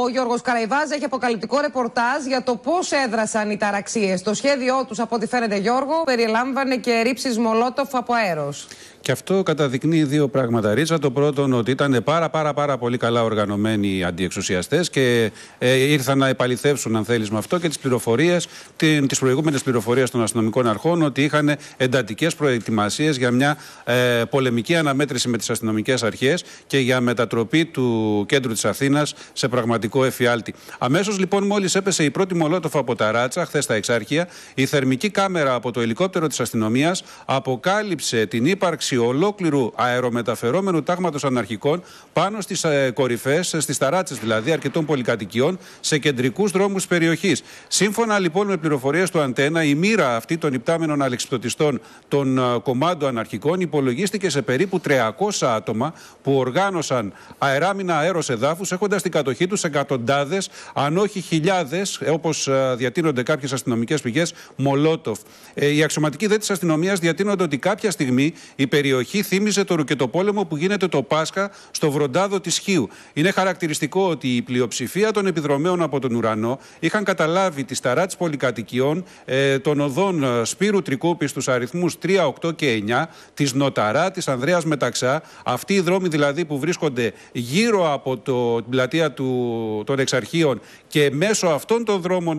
Ο Γιώργος Καραϊβάζ έχει αποκαλυπτικό ρεπορτάζ για το πώς έδρασαν οι ταραξίες. Το σχέδιό τους, από ό,τι φαίνεται, Γιώργο, περιλάμβανε και ρήψεις μολότοφ από αέρος. Και αυτό καταδεικνύει δύο πράγματα. Ρίτσα, το πρώτο ότι ήταν πάρα πάρα πάρα πολύ καλά οργανωμένοι οι αντιεξουσιαστές και ε, ήρθαν να επαληθεύσουν, αν θέλεις, με αυτό και τις πληροφορίες, τις προηγούμενες πληροφορίες των αστυνομικών αρχών ότι είχαν εντατικές προετοιμασίες για μια ε, πολεμική αναμέτρηση με τις αστυνομικές αρχές και για μετατροπή του κέντρου της Αθήνας σε πραγματικότητα σημαντικό εφιάλτη. Αμέσως λοιπόν, μόλις έπεσε η πρώτη μολότοφα από τα ράτσα, χθες στα εξάρχεια, η θερμική κάμερα από το ελικόπτερο της αστυνομίας αποκάλυψε την ύπαρξη ολόκληρου αερομεταφερόμενου τάγματος αναρχικών πάνω στις ε, κορυφές, ε, στις ταράτσες δηλαδή αρκετών πολυκατοικιών, σε κεντρικούς δρόμους περιοχής. Σύμφωνα λοιπόν με πληροφορίες του Αντένα, η μοίρα αυτή των υπτάμενων αλεξιπτοτιστών των ε, κομμάτων αναρχικών υπολογίστηκε σε περίπου 300 άτομα που οργάνωσαν αεράμινα αέρος εδάφους έχοντας την κατοχή τους εκατοντάδες, αν όχι χιλιάδες, όπως ε, διατείνονται κάποιες αστυνομικές πηγές, Μολότοφ. Οι ε, αξιωματικοί δε της αστυνομίας διατείνονται ότι κάποια στιγμή η περιοχή θύμιζε το ρουκετοπόλεμο που γίνεται το Πάσχα στο βροντάδο της Χίου. Είναι χαρακτηριστικό ότι η πλειοψηφία των επιδρομέων από τον ουρανό είχαν καταλάβει τη σταρά της πολυκατοικιών ε, των οδών ε, Σπύρου Τρικούπη στους αριθμούς 3, 8 και 9, της Νοταρά, της Ανδρέας Μεταξά, αυτοί οι δρόμοι δηλαδή που βρίσκονται γύρω από το, την πλατεία του των εξαρχείων και μέσω αυτών των δρόμων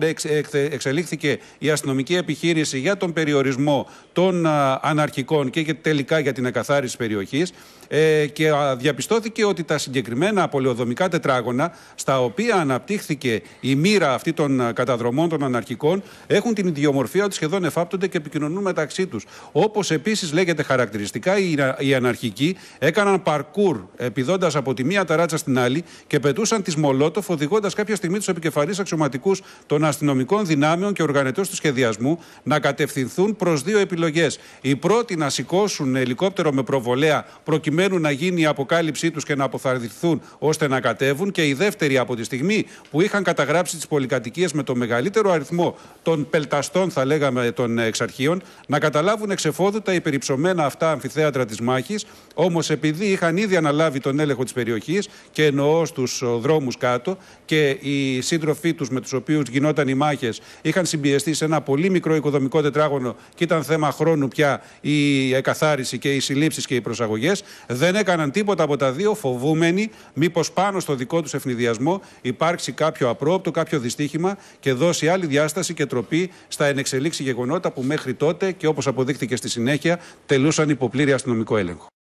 εξελίχθηκε η αστυνομική επιχείρηση για τον περιορισμό των α, αναρχικών και τελικά για την εκαθάριση περιοχής ε, και διαπιστώθηκε ότι τα συγκεκριμένα πολεοδομικά τετράγωνα στα οποία αναπτύχθηκε η μοίρα αυτή των καταδρομών των αναρχικών έχουν την ιδιομορφία ότι σχεδόν εφάπτονται και επικοινωνούν μεταξύ τους. Όπως επίσης λέγεται χαρακτηριστικά οι, οι αναρχικοί έκαναν παρκούρ επιδώντας από τη μία ταράτσα στην άλλη και πετούσαν τις μολό Μολότοφ, οδηγώντας κάποια στιγμή τους επικεφαλείς αξιωματικούς των αστυνομικών δυνάμεων και οργανετός του σχεδιασμού να κατευθυνθούν προς δύο επιλογές. Η πρώτη να σηκώσουν ελικόπτερο με προβολέα προκειμένου να γίνει η αποκάλυψή τους και να αποθαρρυνθούν ώστε να κατέβουν. Και η δεύτερη από τη στιγμή που είχαν καταγράψει τις πολυκατοικίες με το μεγαλύτερο αριθμό των πελταστών, θα λέγαμε, των εξαρχείων, να καταλάβουν εξεφόδου τα υπερυψωμένα αυτά αμφιθέατρα της μάχης. Όμως επειδή είχαν ήδη αναλάβει τον έλεγχο της περιοχής και εννοώ στους δρόμους κάτω και οι σύντροφοί τους με τους οποίους γινόταν οι μάχες είχαν συμπιεστεί σε ένα πολύ μικρό οικοδομικό τετράγωνο και ήταν θέμα χρόνου πια η εκαθάριση και οι συλλήψεις και οι προσαγωγές. Δεν έκαναν τίποτα από τα δύο, φοβούμενοι μήπως πάνω στο δικό τους ευνηδιασμό υπάρξει κάποιο απρόπτο, κάποιο δυστύχημα και δώσει άλλη διάσταση και τροπή στα ενεξελίξη γεγονότα που μέχρι τότε και όπως αποδείχθηκε στη συνέχεια τελούσαν υποπλήρη αστυνομικό έλεγχο.